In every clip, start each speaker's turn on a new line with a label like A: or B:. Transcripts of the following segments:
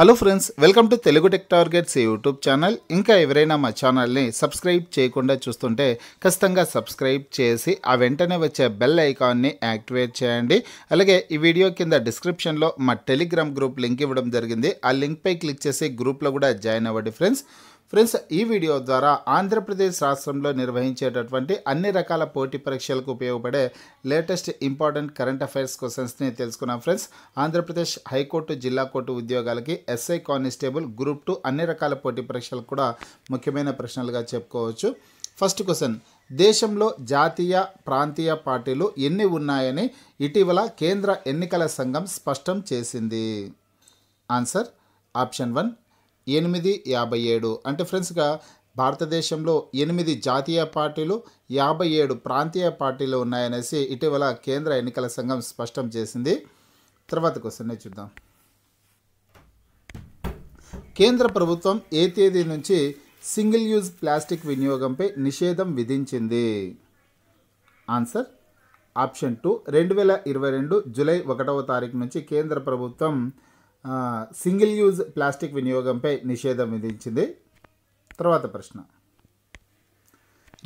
A: hello friends welcome to Telugu tech targets YouTube channel ఇంకా ఎవరైనా మా ఛానల్ని సబ్స్క్రైబ్ చేయకుండా చూస్తుంటే ఖచ్చితంగా సబ్స్క్రైబ్ చేసి ఆ వెంటనే వచ్చే బెల్ ఐకాన్ని యాక్టివేట్ చేయండి అలాగే ఈ వీడియో కింద డిస్క్రిప్షన్లో మా టెలిగ్రామ్ గ్రూప్ లింక్ ఇవ్వడం జరిగింది ఆ లింక్పై క్లిక్ చేసి గ్రూప్లో కూడా జాయిన్ అవ్వండి ఫ్రెండ్స్ ఫ్రెండ్స్ ఈ వీడియో ద్వారా ఆంధ్రప్రదేశ్ రాష్ట్రంలో నిర్వహించేటటువంటి అన్ని రకాల పోటీ పరీక్షలకు ఉపయోగపడే లేటెస్ట్ ఇంపార్టెంట్ కరెంట్ అఫైర్స్ క్వశ్చన్స్ని తెలుసుకున్నాం ఫ్రెండ్స్ ఆంధ్రప్రదేశ్ హైకోర్టు జిల్లా కోర్టు ఉద్యోగాలకి ఎస్ఐ కానిస్టేబుల్ గ్రూప్ టూ అన్ని రకాల పోటీ పరీక్షలకు కూడా ముఖ్యమైన ప్రశ్నలుగా చెప్పుకోవచ్చు ఫస్ట్ క్వశ్చన్ దేశంలో జాతీయ ప్రాంతీయ పార్టీలు ఎన్ని ఉన్నాయని ఇటీవల కేంద్ర ఎన్నికల సంఘం స్పష్టం చేసింది ఆన్సర్ ఆప్షన్ వన్ ఎనిమిది యాభై ఏడు అంటే ఫ్రెండ్స్గా భారతదేశంలో ఎనిమిది జాతీయ పార్టీలు యాభై ఏడు ప్రాంతీయ పార్టీలు ఉన్నాయనేసి ఇటీవల కేంద్ర ఎన్నికల సంఘం స్పష్టం చేసింది తర్వాత క్వశ్చన్ చూద్దాం కేంద్ర ప్రభుత్వం ఏ తేదీ నుంచి సింగిల్ యూజ్ ప్లాస్టిక్ వినియోగంపై నిషేధం విధించింది ఆన్సర్ ఆప్షన్ టూ రెండు వేల ఇరవై రెండు జూలై ఒకటవ తారీఖు నుంచి కేంద్ర ప్రభుత్వం సింగిల్ యూజ్ ప్లాస్టిక్ వినియోగంపై నిషేధం విధించింది తర్వాత ప్రశ్న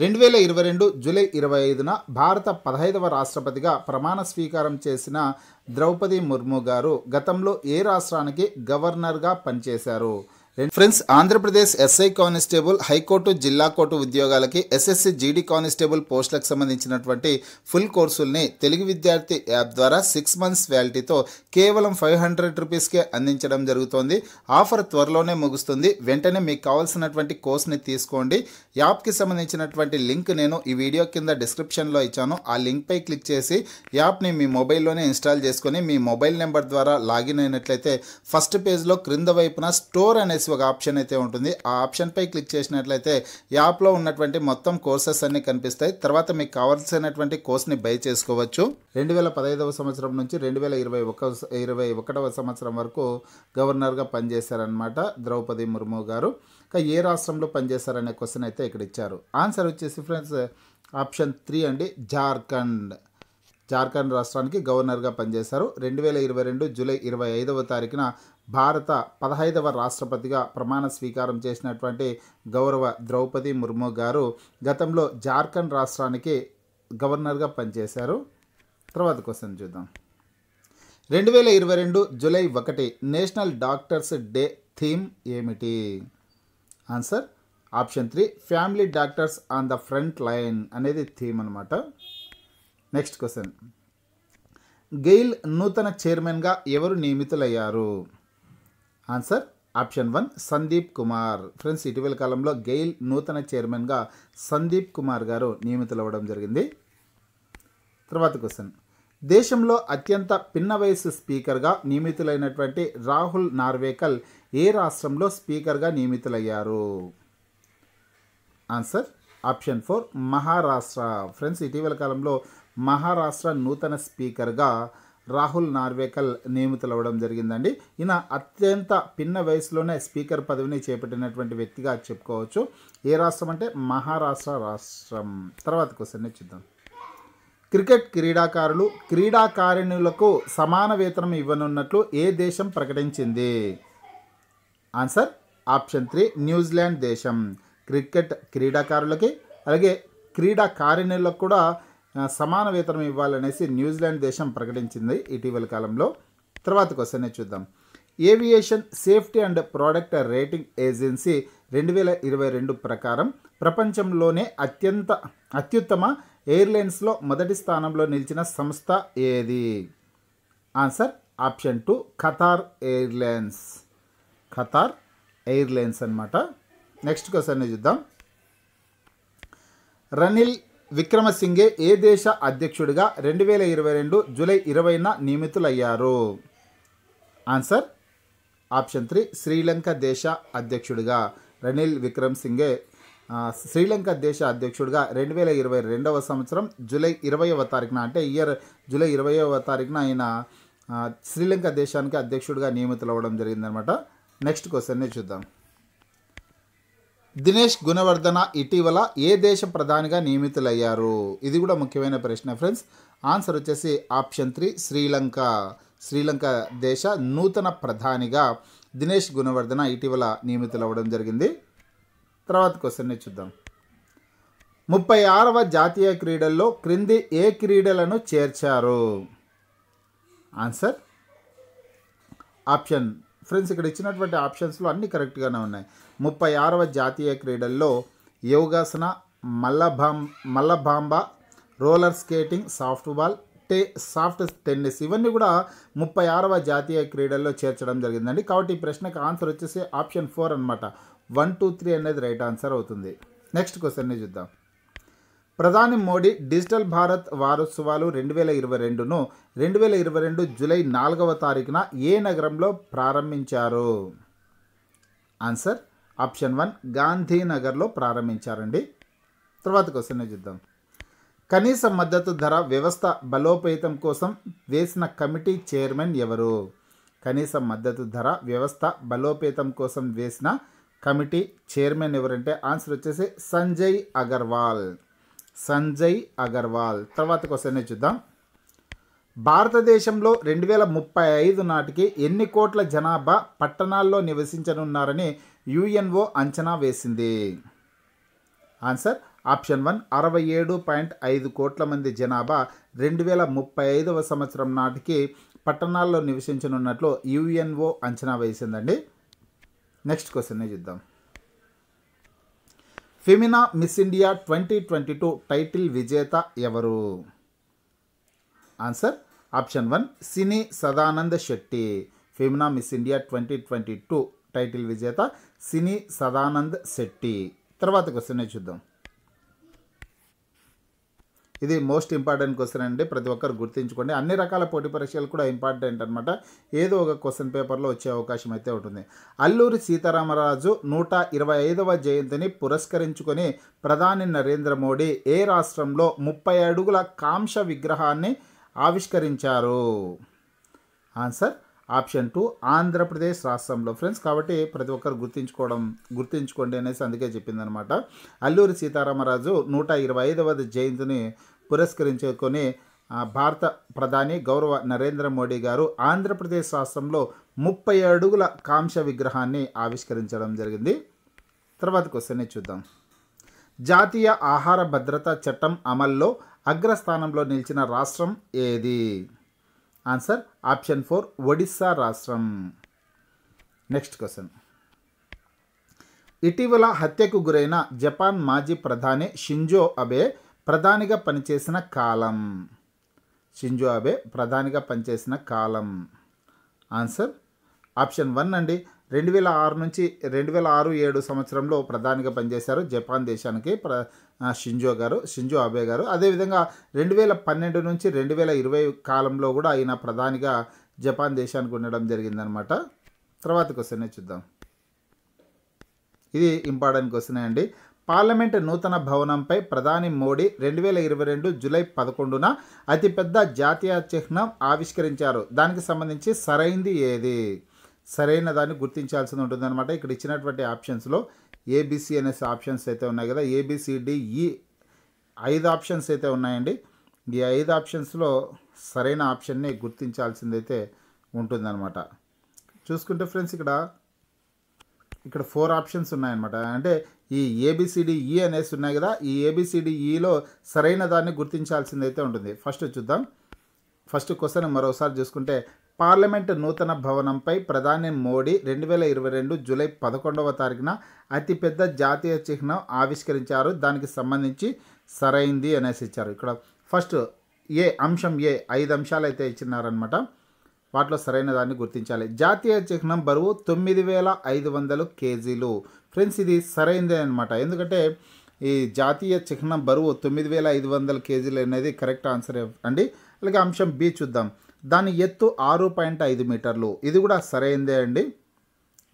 A: రెండు వేల ఇరవై రెండు జూలై ఇరవై ఐదున భారత పదహైదవ రాష్ట్రపతిగా ప్రమాణ స్వీకారం చేసిన ద్రౌపది ముర్ము గారు గతంలో ఏ రాష్ట్రానికి గవర్నర్గా పనిచేశారు friends Andhra Pradesh SI constable high court జిల్లా కోర్టు ఉద్యోగాలకి ఎస్ఎస్సి జీడీ కానిస్టేబుల్ పోస్టులకు సంబంధించినటువంటి ఫుల్ కోర్సుల్ని తెలుగు విద్యార్థి యాప్ ద్వారా సిక్స్ మంత్స్ వ్యాలిటీతో కేవలం ఫైవ్ హండ్రెడ్ రూపీస్కే అందించడం జరుగుతోంది ఆఫర్ త్వరలోనే ముగుస్తుంది వెంటనే మీకు కావాల్సినటువంటి కోర్స్ని తీసుకోండి యాప్కి సంబంధించినటువంటి లింక్ నేను ఈ వీడియో కింద డిస్క్రిప్షన్లో ఇచ్చాను ఆ లింక్పై క్లిక్ చేసి యాప్ని మీ మొబైల్లోనే ఇన్స్టాల్ చేసుకొని మీ మొబైల్ నెంబర్ ద్వారా లాగిన్ అయినట్లయితే ఫస్ట్ పేజ్లో క్రింద వైపున స్టోర్ అనే అనేసి ఒక ఆప్షన్ అయితే ఉంటుంది ఆ ఆప్షన్పై క్లిక్ చేసినట్లయితే యాప్లో ఉన్నటువంటి మొత్తం కోర్సెస్ అన్నీ కనిపిస్తాయి తర్వాత మీకు కావాల్సినటువంటి కోర్స్ని బై చేసుకోవచ్చు రెండు వేల పదహైదవ సంవత్సరం నుంచి రెండు వేల ఇరవై ఒక ఇరవై ఒకటవ సంవత్సరం వరకు గవర్నర్గా పనిచేశారనమాట ద్రౌపది ముర్ము గారు ఏ రాష్ట్రంలో పనిచేశారనే క్వశ్చన్ అయితే ఇక్కడ ఇచ్చారు ఆన్సర్ వచ్చేసి ఫ్రెండ్స్ ఆప్షన్ త్రీ అండి జార్ఖండ్ జార్ఖండ్ రాష్ట్రానికి గవర్నర్గా పనిచేశారు రెండు వేల ఇరవై రెండు జూలై ఇరవై ఐదవ తారీఖున భారత పదహైదవ రాష్ట్రపతిగా ప్రమాణ స్వీకారం చేసినటువంటి గౌరవ ద్రౌపది ముర్ము గారు గతంలో జార్ఖండ్ రాష్ట్రానికి గవర్నర్గా పనిచేశారు తర్వాత క్వశ్చన్ చూద్దాం రెండు వేల ఇరవై రెండు జూలై ఒకటి నేషనల్ డాక్టర్స్ డే థీమ్ ఏమిటి answer option three family doctors on the front line అనేది థీమ్ అనమాట నెక్స్ట్ క్వశ్చన్ గెయిల్ నూతన చైర్మన్గా ఎవరు నియమితులయ్యారు answer option one Sandeep Kumar friends ఇటీవల కాలంలో గెయిల్ నూతన చైర్మన్గా సందీప్ కుమార్ గారు నియమితులవ్వడం జరిగింది తర్వాత క్వశ్చన్ దేశంలో అత్యంత పిన్న వయసు స్పీకర్గా నియమితులైనటువంటి రాహుల్ నార్వేకల్ ఏ రాష్ట్రంలో స్పీకర్గా నియమితులయ్యారు answer option four Maharashtra friends ఇటీవల కాలంలో మహారాష్ట్ర నూతన స్పీకర్గా రాహుల్ నార్వేకల్ నియమితులవ్వడం జరిగిందండి ఈయన అత్యంత పిన్న వయసులోనే స్పీకర్ పదవిని చేపట్టినటువంటి వ్యక్తిగా చెప్పుకోవచ్చు ఏ రాష్ట్రం అంటే మహారాష్ట్ర రాష్ట్రం తర్వాత క్వశ్చన్ చూద్దాం క్రికెట్ క్రీడాకారులు క్రీడాకారిణులకు సమాన వేతనం ఇవ్వనున్నట్లు ఏ దేశం ప్రకటించింది ఆన్సర్ ఆప్షన్ త్రీ న్యూజిలాండ్ దేశం క్రికెట్ క్రీడాకారులకి అలాగే క్రీడాకారిణులకు కూడా సమాన వేతనం ఇవ్వాలనేసి న్యూజిలాండ్ దేశం ప్రకటించింది ఇటీవల కాలంలో తర్వాత క్వశ్చన్ చూద్దాం aviation safety and product rating agency రెండు వేల ఇరవై రెండు ప్రకారం ప్రపంచంలోనే అత్యంత అత్యుత్తమ ఎయిర్లైన్స్లో మొదటి స్థానంలో నిలిచిన సంస్థ ఏది answer option two Qatar airlines Qatar airlines అనమాట నెక్స్ట్ క్వశ్చన్ చూద్దాం రనిల్ విక్రమసింగే ఏ దేశ అధ్యక్షుడిగా రెండు వేల ఇరవై రెండు జూలై ఇరవైన నియమితులయ్యారు ఆన్సర్ ఆప్షన్ త్రీ శ్రీలంక దేశ అధ్యక్షుడిగా రనిల్ విక్రమ్సింగే శ్రీలంక దేశ అధ్యక్షుడిగా రెండు వేల ఇరవై రెండవ సంవత్సరం జూలై ఇరవైవ తారీఖున అంటే ఇయర్ జూలై ఇరవైవ తారీఖున ఆయన శ్రీలంక దేశానికి అధ్యక్షుడిగా నియమితులు అవ్వడం జరిగిందనమాట నెక్స్ట్ క్వశ్చన్నే చూద్దాం దినేష్ గుణవర్ధన ఇటీవల ఏ దేశ ప్రధానిగా నియమితులయ్యారు ఇది కూడా ముఖ్యమైన ప్రశ్న ఫ్రెండ్స్ ఆన్సర్ వచ్చేసి ఆప్షన్ త్రీ శ్రీలంక శ్రీలంక దేశ నూతన ప్రధానిగా దినేష్ గుణవర్ధన ఇటీవల నియమితులవ్వడం జరిగింది తర్వాత క్వశ్చన్ని చూద్దాం ముప్పై ఆరవ జాతీయ క్రీడల్లో క్రింది ఏ క్రీడలను చేర్చారు ఆన్సర్ ఆప్షన్ ఫ్రెండ్స్ ఇక్కడ ఇచ్చినటువంటి ఆప్షన్స్లో అన్నీ కరెక్ట్గానే ఉన్నాయి ముప్పై ఆరవ జాతీయ క్రీడల్లో యోగాసన మల్లభాం మల్లభాంబ రోలర్ స్కేటింగ్ సాఫ్ట్బాల్ టే సాఫ్ట్ టెన్నిస్ ఇవన్నీ కూడా ముప్పై ఆరవ జాతీయ క్రీడల్లో చేర్చడం జరిగిందండి కాబట్టి ఈ ప్రశ్నకు ఆన్సర్ వచ్చేసి ఆప్షన్ ఫోర్ అనమాట వన్ టూ త్రీ అనేది రైట్ ఆన్సర్ అవుతుంది నెక్స్ట్ క్వశ్చన్ని చూద్దాం ప్రధాని మోడీ డిజిటల్ భారత్ వారోత్సవాలు రెండు వేల ఇరవై రెండును రెండు వేల ఇరవై రెండు జూలై నాలుగవ తారీఖున ఏ నగరంలో ప్రారంభించారు ఆన్సర్ ఆప్షన్ వన్ గాంధీనగర్లో ప్రారంభించారండి తర్వాత క్వశ్చన్ చూద్దాం కనీస మద్దతు ధర వ్యవస్థ బలోపేతం కోసం వేసిన కమిటీ చైర్మన్ ఎవరు కనీస మద్దతు ధర వ్యవస్థ బలోపేతం కోసం వేసిన కమిటీ చైర్మన్ ఎవరంటే ఆన్సర్ వచ్చేసి సంజయ్ అగర్వాల్ సంజయ్ అగర్వాల్ తర్వాత క్వశ్చన్ చూద్దాం భారతదేశంలో రెండు వేల ముప్పై ఐదు నాటికి ఎన్ని కోట్ల జనాభా పట్టణాల్లో నివసించనున్నారని యుఎన్ఓ అంచనా వేసింది ఆన్సర్ ఆప్షన్ వన్ అరవై ఏడు పాయింట్ ఐదు కోట్ల మంది జనాభా రెండు వేల ముప్పై ఐదవ సంవత్సరం నాటికి పట్టణాల్లో నివసించనున్నట్లు యుఎన్ఓ అంచనా వేసిందండి నెక్స్ట్ క్వశ్చన్ చూద్దాం Femina Miss India twenty twenty two title విజేత ఎవరు answer option one Sini Sadananda Shetty Femina Miss India twenty twenty two title విజేత సినీ సదానంద్ శెట్టి తర్వాత క్వశ్చన్ చూద్దాం ఇది మోస్ట్ ఇంపార్టెంట్ క్వశ్చన్ అండి ప్రతి ఒక్కరు గుర్తుంచుకోండి అన్ని రకాల పోటీ పరీక్షలు కూడా ఇంపార్టెంట్ అనమాట ఏదో ఒక క్వశ్చన్ పేపర్లో వచ్చే అవకాశం అయితే ఉంటుంది అల్లూరి సీతారామరాజు నూట ఇరవై ఐదవ జయంతిని పురస్కరించుకొని ప్రధాని నరేంద్ర మోడీ ఏ రాష్ట్రంలో ముప్పై అడుగుల కాంక్ష విగ్రహాన్ని ఆవిష్కరించారు ఆన్సర్ ఆప్షన్ టూ ఆంధ్రప్రదేశ్ రాష్ట్రంలో ఫ్రెండ్స్ కాబట్టి ప్రతి ఒక్కరు గుర్తించుకోవడం గుర్తించుకోండి అనేసి అందుకే చెప్పిందనమాట అల్లూరి సీతారామరాజు నూట ఇరవై ఐదవది జయంతిని పురస్కరించుకొని భారత ప్రధాని గౌరవ నరేంద్ర మోడీ గారు ఆంధ్రప్రదేశ్ రాష్ట్రంలో ముప్పై అడుగుల కాంస్య విగ్రహాన్ని ఆవిష్కరించడం జరిగింది తర్వాత క్వశ్చన్ చూద్దాం జాతీయ ఆహార భద్రతా చట్టం అమల్లో అగ్రస్థానంలో నిలిచిన రాష్ట్రం ఏది ఆన్సర్ ఆప్షన్ ఫోర్ ఒడిస్సా రాష్ట్రం నెక్స్ట్ క్వశ్చన్ ఇటీవల హత్యకు గురైన జపాన్ మాజీ ప్రధాని షింజో అబే ప్రధానిగా పనిచేసిన కాలం షింజో అబే ప్రధానిగా పనిచేసిన కాలం ఆన్సర్ ఆప్షన్ వన్ అండి రెండు వేల ఆరు నుంచి రెండు వేల ఆరు ఏడు సంవత్సరంలో ప్రధానిగా పనిచేశారు జపాన్ దేశానికి ప్ర షింజో గారు షింజో అబే గారు అదేవిధంగా రెండు వేల పన్నెండు నుంచి రెండు వేల ఇరవై కాలంలో కూడా ఆయన ప్రధానిగా జపాన్ దేశానికి ఉండడం జరిగిందనమాట తర్వాత క్వశ్చన్ చూద్దాం ఇది ఇంపార్టెంట్ క్వశ్చన్ అండి పార్లమెంటు నూతన భవనంపై ప్రధాని మోడీ రెండు వేల ఇరవై రెండు జూలై పదకొండున అతిపెద్ద జాతీయ చిహ్నం ఆవిష్కరించారు దానికి సంబంధించి సరైంది ఏది సరైన దాన్ని గుర్తించాల్సి అనమాట ఇక్కడ ఇచ్చినటువంటి ఆప్షన్స్లో ఏబిసి అనేసి ఆప్షన్స్ అయితే ఉన్నాయి కదా ఏబిసిడిఈ e ఐదు ఆప్షన్స్ అయితే ఉన్నాయండి ఈ ఐదు ఆప్షన్స్లో సరైన ఆప్షన్ని గుర్తించాల్సిందైతే ఉంటుందన్నమాట చూసుకుంటే ఫ్రెండ్స్ ఇక్కడ ఇక్కడ ఫోర్ ఆప్షన్స్ ఉన్నాయన్నమాట అంటే ఈ ఏబిసిడిఈ e అనేసి ఉన్నాయి కదా ఈ ఏబిసిడిఈలో e సరైన దాన్ని గుర్తించాల్సిందైతే ఉంటుంది ఫస్ట్ చూద్దాం ఫస్ట్ క్వశ్చన్ మరోసారి చూసుకుంటే పార్లమెంట్ నూతన భవనంపై ప్రధాని మోడీ రెండు వేల ఇరవై రెండు జూలై పదకొండవ తారీఖున అతిపెద్ద జాతీయ చిహ్నం ఆవిష్కరించారు దానికి సంబంధించి సరైంది అనేసి ఇచ్చారు ఇక్కడ ఫస్ట్ ఏ అంశం ఏ ఐదు అంశాలు అయితే ఇచ్చినారనమాట వాటిలో సరైన దాన్ని గుర్తించాలి జాతీయ చిహ్నం బరువు తొమ్మిది వేల ఐదు వందలు కేజీలు ఫ్రెండ్స్ ఇది సరైందే అనమాట ఎందుకంటే ఈ జాతీయ చిహ్నం బరువు తొమ్మిది వేల ఐదు వందల కేజీలు అనేది కరెక్ట్ ఆన్సర్ అండి అలాగే అంశం బి చూద్దాం దాని ఎత్తు ఆరు పాయింట్ ఐదు మీటర్లు ఇది కూడా సరైందే అండి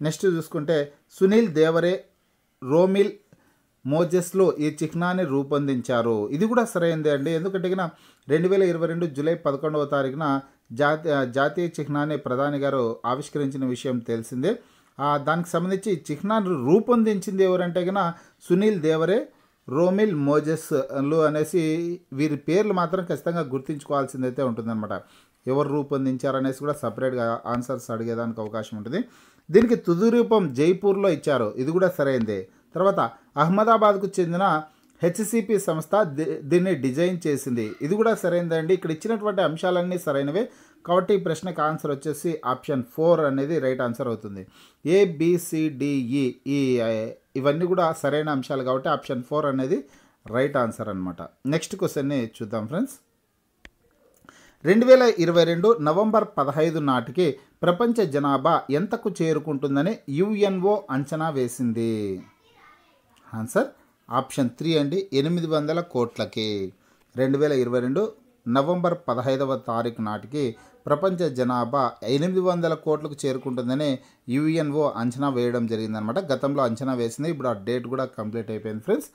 A: నెక్స్ట్ చూసుకుంటే సునీల్ దేవరే రోమిల్ మోజెస్లో ఈ చిహ్నాన్ని రూపొందించారు ఇది కూడా సరైందే అండి ఎందుకంటే రెండు వేల ఇరవై రెండు జూలై పదకొండవ తారీఖున జాతి జాతీయ చిహ్నాన్ని ప్రధాని గారు ఆవిష్కరించిన విషయం తెలిసిందే దానికి సంబంధించి చిహ్నాన్ని రూపొందించింది ఎవరంటే కన్నా సునీల్ దేవరే రోమిల్ మోజెస్లు అనేసి వీరి పేర్లు మాత్రం ఖచ్చితంగా గుర్తుంచుకోవాల్సిందైతే ఉంటుందన్నమాట ఎవరు రూపొందించారు అనేసి కూడా సపరేట్గా ఆన్సర్స్ అడిగేదానికి అవకాశం ఉంటుంది దీనికి తుది రూపం జైపూర్లో ఇచ్చారు ఇది కూడా సరైందే తర్వాత అహ్మదాబాద్కు చెందిన హెచ్సిపి సంస్థ దీన్ని డిజైన్ చేసింది ఇది కూడా సరైనదండి ఇక్కడ ఇచ్చినటువంటి అంశాలన్నీ సరైనవే కాబట్టి ఈ ప్రశ్నకు ఆన్సర్ వచ్చేసి ఆప్షన్ ఫోర్ అనేది రైట్ ఆన్సర్ అవుతుంది ఏబిసిడిఈ ఈ ఇవన్నీ కూడా సరైన అంశాలు కాబట్టి ఆప్షన్ ఫోర్ అనేది రైట్ ఆన్సర్ అనమాట నెక్స్ట్ క్వశ్చన్ని చూద్దాం ఫ్రెండ్స్ రెండు వేల ఇరవై రెండు నవంబర్ పదహైదు నాటికి ప్రపంచ జనాభా ఎంతకు చేరుకుంటుందని యుఎన్ఓ అంచనా వేసింది ఆన్సర్ ఆప్షన్ త్రీ అండి ఎనిమిది వందల కోట్లకి రెండు వేల ఇరవై రెండు నవంబర్ పదహైదవ తారీఖు నాటికి ప్రపంచ జనాభా ఎనిమిది వందల కోట్లకు చేరుకుంటుందని యుఎన్ఓ అంచనా వేయడం జరిగిందనమాట గతంలో అంచనా వేసింది ఇప్పుడు ఆ డేట్ కూడా కంప్లీట్ అయిపోయింది ఫ్రెండ్స్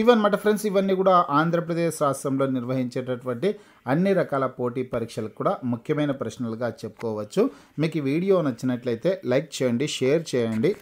A: ఈవెన్ మట ఫ్రెండ్స్ ఇవన్నీ కూడా ఆంధ్రప్రదేశ్ రాష్ట్రంలో నిర్వహించేటటువంటి అన్ని రకాల పోటీ పరీక్షలకు కూడా ముఖ్యమైన ప్రశ్నలుగా చెప్పుకోవచ్చు మీకు ఈ వీడియో నచ్చినట్లయితే లైక్ చేయండి షేర్ చేయండి